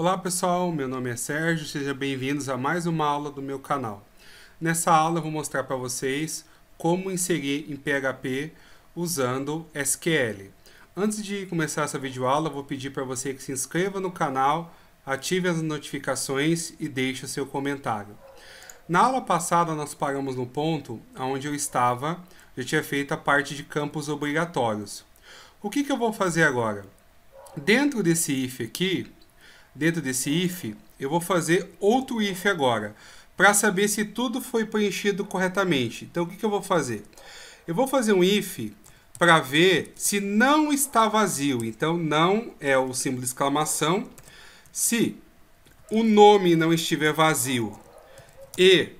Olá pessoal, meu nome é Sérgio, sejam bem-vindos a mais uma aula do meu canal. Nessa aula eu vou mostrar para vocês como inserir em PHP usando SQL. Antes de começar essa videoaula, eu vou pedir para você que se inscreva no canal, ative as notificações e deixe o seu comentário. Na aula passada nós paramos no ponto onde eu estava, eu tinha feito a parte de campos obrigatórios. O que, que eu vou fazer agora? Dentro desse if aqui, dentro desse if, eu vou fazer outro if agora, para saber se tudo foi preenchido corretamente. Então, o que, que eu vou fazer? Eu vou fazer um if para ver se não está vazio. Então, não é o símbolo de exclamação. Se o nome não estiver vazio e,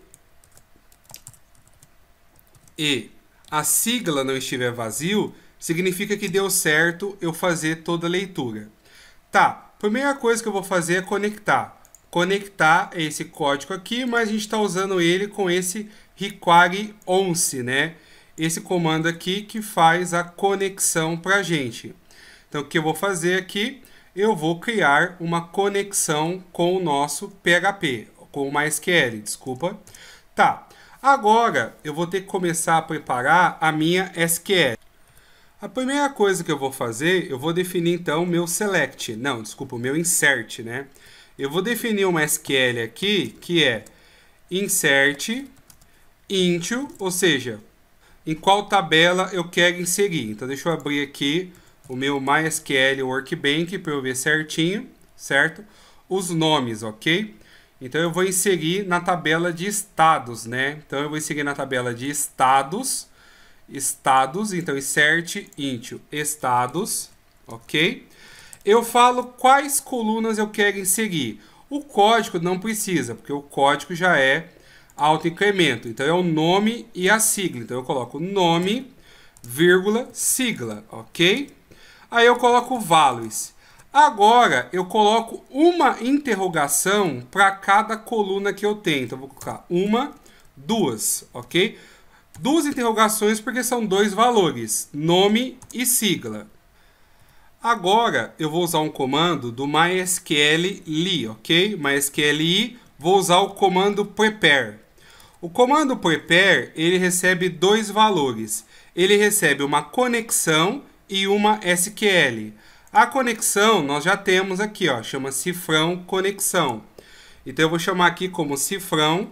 e a sigla não estiver vazio, significa que deu certo eu fazer toda a leitura. Tá, Primeira coisa que eu vou fazer é conectar. Conectar esse código aqui, mas a gente está usando ele com esse require once, né? Esse comando aqui que faz a conexão para a gente. Então, o que eu vou fazer aqui? Eu vou criar uma conexão com o nosso PHP, com o MySQL, desculpa. Tá, agora eu vou ter que começar a preparar a minha SQL. A primeira coisa que eu vou fazer, eu vou definir então meu select, não, desculpa, o meu insert, né? Eu vou definir uma SQL aqui que é insert into, ou seja, em qual tabela eu quero inserir. Então deixa eu abrir aqui o meu MySQL Workbench para eu ver certinho, certo? Os nomes, ok? Então eu vou inserir na tabela de estados, né? Então eu vou inserir na tabela de estados estados, então insert int estados, ok? Eu falo quais colunas eu quero inserir. O código não precisa, porque o código já é autoincremento. Então é o nome e a sigla. Então eu coloco nome, vírgula, sigla, ok? Aí eu coloco values. Agora eu coloco uma interrogação para cada coluna que eu tenho. Então eu vou colocar uma, duas, ok? duas interrogações porque são dois valores, nome e sigla. Agora eu vou usar um comando do MySQL li, ok? MySQL i, vou usar o comando prepare. O comando prepare, ele recebe dois valores. Ele recebe uma conexão e uma SQL. A conexão nós já temos aqui, ó, chama cifrão conexão. Então eu vou chamar aqui como cifrão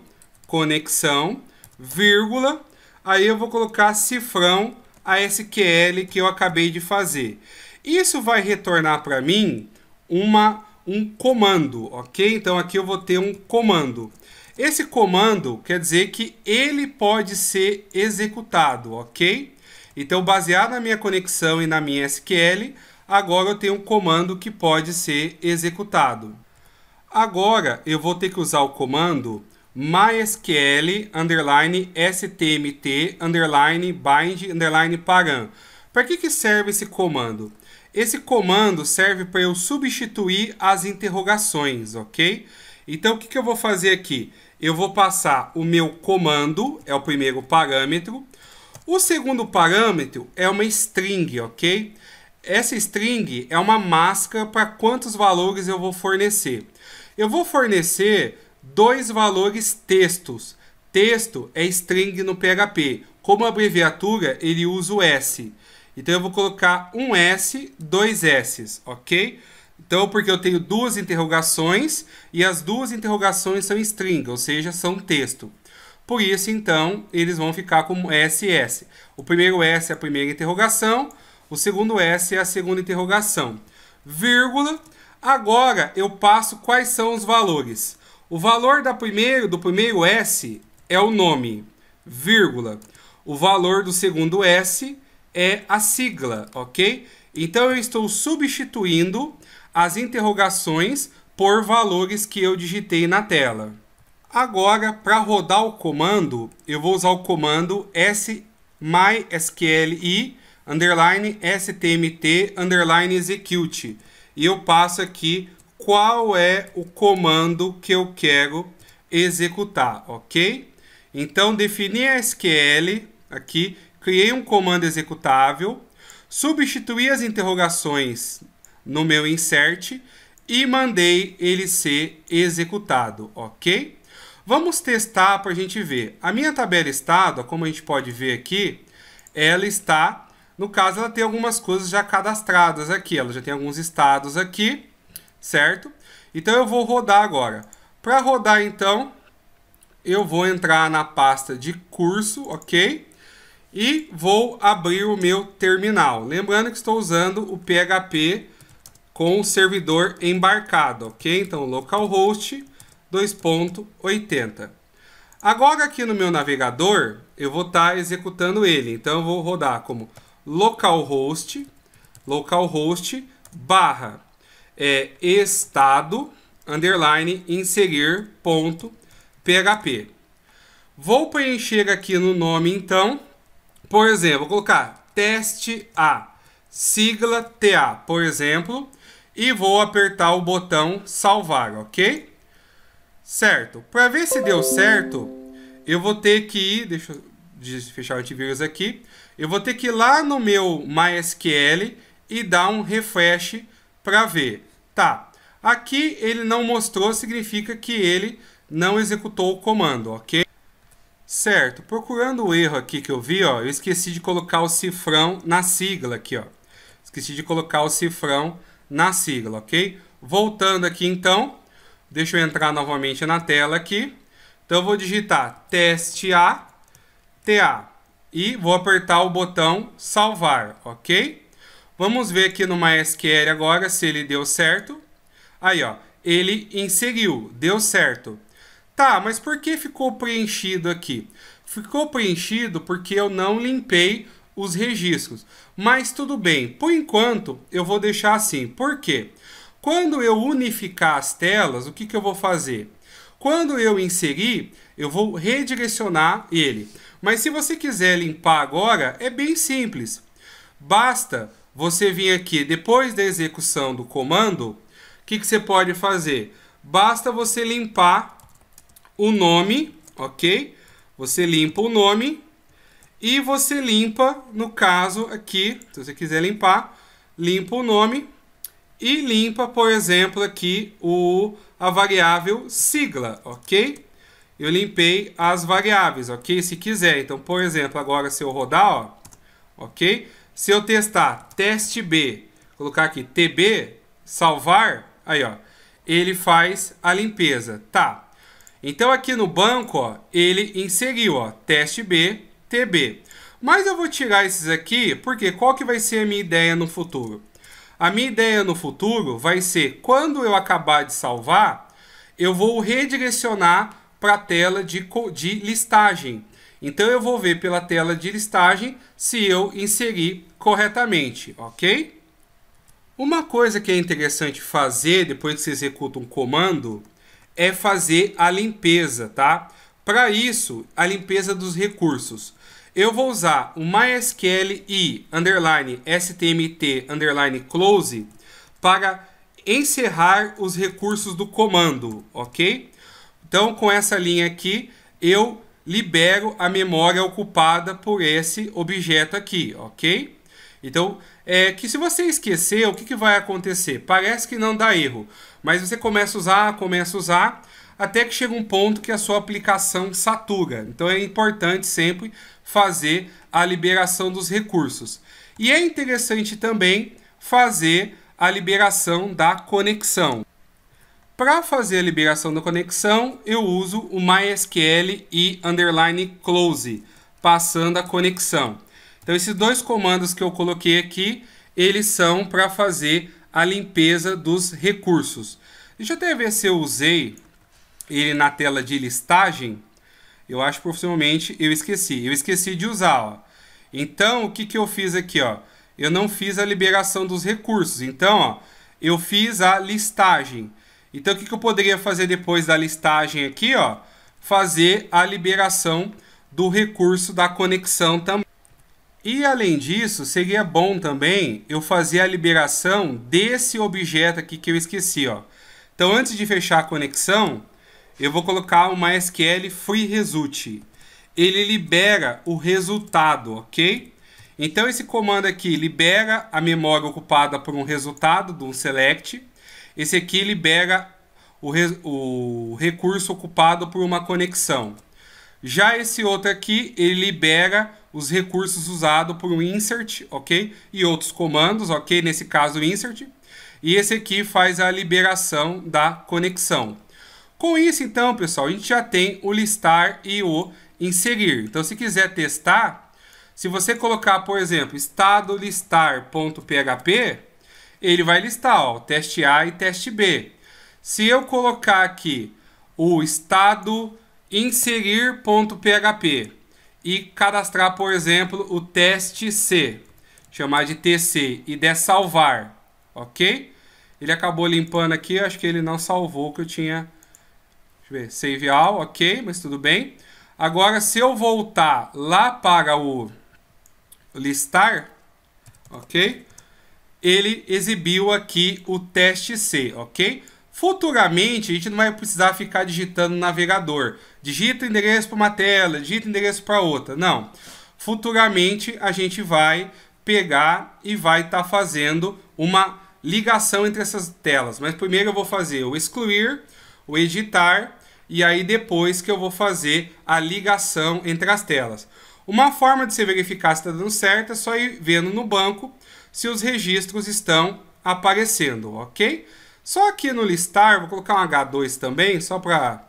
conexão, vírgula, Aí eu vou colocar cifrão a SQL que eu acabei de fazer. Isso vai retornar para mim uma, um comando, ok? Então aqui eu vou ter um comando. Esse comando quer dizer que ele pode ser executado, ok? Então, baseado na minha conexão e na minha SQL, agora eu tenho um comando que pode ser executado. Agora eu vou ter que usar o comando mysql underline stmt underline bind underline param. Para que, que serve esse comando? Esse comando serve para eu substituir as interrogações, ok? Então, o que, que eu vou fazer aqui? Eu vou passar o meu comando, é o primeiro parâmetro. O segundo parâmetro é uma string, ok? Essa string é uma máscara para quantos valores eu vou fornecer. Eu vou fornecer Dois valores textos. Texto é string no PHP. Como abreviatura, ele usa o S. Então eu vou colocar um S, dois S's, ok? Então, porque eu tenho duas interrogações e as duas interrogações são string, ou seja, são texto. Por isso, então, eles vão ficar como SS. O primeiro S é a primeira interrogação, o segundo S é a segunda interrogação. Vírgula. Agora eu passo quais são os valores. O valor da primeiro, do primeiro S é o nome, vírgula. O valor do segundo S é a sigla, ok? Então eu estou substituindo as interrogações por valores que eu digitei na tela. Agora, para rodar o comando, eu vou usar o comando s mysqli underline stmt underline execute. E eu passo aqui qual é o comando que eu quero executar, ok? Então, defini a SQL aqui, criei um comando executável, substituí as interrogações no meu insert e mandei ele ser executado, ok? Vamos testar para a gente ver. A minha tabela estado, como a gente pode ver aqui, ela está, no caso, ela tem algumas coisas já cadastradas aqui. Ela já tem alguns estados aqui certo? Então eu vou rodar agora. Para rodar então, eu vou entrar na pasta de curso, ok? E vou abrir o meu terminal. Lembrando que estou usando o PHP com o servidor embarcado, ok? Então, localhost 2.80. Agora aqui no meu navegador, eu vou estar tá executando ele. Então, eu vou rodar como localhost, localhost barra é estado underline inserir ponto php. Vou preencher aqui no nome então, por exemplo, vou colocar teste A, sigla TA, por exemplo, e vou apertar o botão salvar, ok? Certo. Para ver se deu certo, eu vou ter que ir, deixa eu fechar o antivírus aqui, eu vou ter que ir lá no meu MySQL e dar um refresh para ver. Tá. Aqui ele não mostrou, significa que ele não executou o comando, ok? Certo, procurando o erro aqui que eu vi, ó, eu esqueci de colocar o cifrão na sigla aqui, ó. Esqueci de colocar o cifrão na sigla, ok? Voltando aqui então, deixa eu entrar novamente na tela aqui. Então eu vou digitar teste A, TA e vou apertar o botão salvar, ok? Vamos ver aqui no MySQL agora se ele deu certo. Aí, ó, ele inseriu, deu certo. Tá, mas por que ficou preenchido aqui? Ficou preenchido porque eu não limpei os registros. Mas tudo bem, por enquanto eu vou deixar assim. Por quê? Quando eu unificar as telas, o que, que eu vou fazer? Quando eu inserir, eu vou redirecionar ele. Mas se você quiser limpar agora, é bem simples. Basta você vir aqui depois da execução do comando, o que, que você pode fazer? Basta você limpar o nome, ok? Você limpa o nome e você limpa, no caso aqui, se você quiser limpar, limpa o nome e limpa, por exemplo, aqui o, a variável sigla, ok? Eu limpei as variáveis, ok? Se quiser, então, por exemplo, agora se eu rodar, ó, ok? Se eu testar teste B, colocar aqui TB, salvar, aí ó, ele faz a limpeza, tá? Então aqui no banco, ó, ele inseriu, ó, teste B, TB. Mas eu vou tirar esses aqui, porque qual que vai ser a minha ideia no futuro? A minha ideia no futuro vai ser, quando eu acabar de salvar, eu vou redirecionar para a tela de, de listagem. Então eu vou ver pela tela de listagem se eu inseri corretamente, ok? Uma coisa que é interessante fazer depois que você executa um comando é fazer a limpeza, tá? Para isso, a limpeza dos recursos. Eu vou usar o MySQL e underline stmt underline close para encerrar os recursos do comando, ok? Então, com essa linha aqui, eu libero a memória ocupada por esse objeto aqui, ok? Então, é que se você esquecer, o que, que vai acontecer? Parece que não dá erro, mas você começa a usar, começa a usar, até que chega um ponto que a sua aplicação satura. Então é importante sempre fazer a liberação dos recursos. E é interessante também fazer a liberação da conexão. Para fazer a liberação da conexão, eu uso o MySQL e underline close, passando a conexão. Então, esses dois comandos que eu coloquei aqui, eles são para fazer a limpeza dos recursos. Deixa eu até ver se eu usei ele na tela de listagem. Eu acho que profissionalmente eu esqueci. Eu esqueci de usar. Ó. Então, o que, que eu fiz aqui? Ó? Eu não fiz a liberação dos recursos. Então, ó, eu fiz a listagem. Então, o que, que eu poderia fazer depois da listagem aqui? Ó? Fazer a liberação do recurso da conexão também. E além disso, seria bom também eu fazer a liberação desse objeto aqui que eu esqueci. Ó. Então, antes de fechar a conexão, eu vou colocar o MySQL free result. Ele libera o resultado, ok? Então, esse comando aqui libera a memória ocupada por um resultado de um select. Esse aqui libera o, re, o recurso ocupado por uma conexão. Já esse outro aqui, ele libera os recursos usados por um insert, ok? E outros comandos, ok? Nesse caso, insert. E esse aqui faz a liberação da conexão. Com isso, então, pessoal, a gente já tem o listar e o inserir. Então, se quiser testar, se você colocar, por exemplo, estado listar.php, ele vai listar ó, o teste A e teste B. Se eu colocar aqui o estado inserir.php e cadastrar, por exemplo, o teste C, chamar de TC e der salvar, ok? Ele acabou limpando aqui, acho que ele não salvou que eu tinha... Deixa eu ver, save all, ok, mas tudo bem. Agora, se eu voltar lá para o listar, ok? ele exibiu aqui o teste C, ok? Futuramente, a gente não vai precisar ficar digitando no navegador. Digita endereço para uma tela, digita endereço para outra. Não. Futuramente, a gente vai pegar e vai estar tá fazendo uma ligação entre essas telas. Mas primeiro eu vou fazer o excluir, o editar e aí depois que eu vou fazer a ligação entre as telas. Uma forma de você verificar se está dando certo é só ir vendo no banco se os registros estão aparecendo, ok? Só aqui no listar, vou colocar um H2 também, só para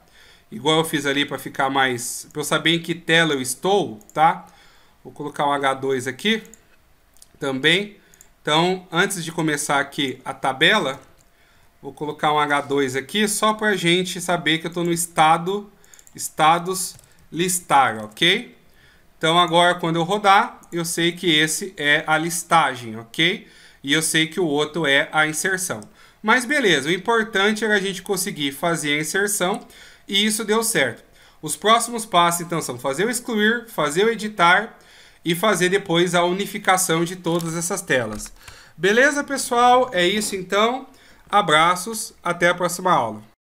igual eu fiz ali para ficar mais, para eu saber em que tela eu estou, tá? Vou colocar um H2 aqui também. Então, antes de começar aqui a tabela, vou colocar um H2 aqui só para a gente saber que eu estou no estado, estados listar, ok? Então, agora quando eu rodar, eu sei que esse é a listagem, ok? E eu sei que o outro é a inserção. Mas beleza, o importante era a gente conseguir fazer a inserção e isso deu certo. Os próximos passos, então, são fazer o excluir, fazer o editar e fazer depois a unificação de todas essas telas. Beleza, pessoal? É isso, então. Abraços, até a próxima aula.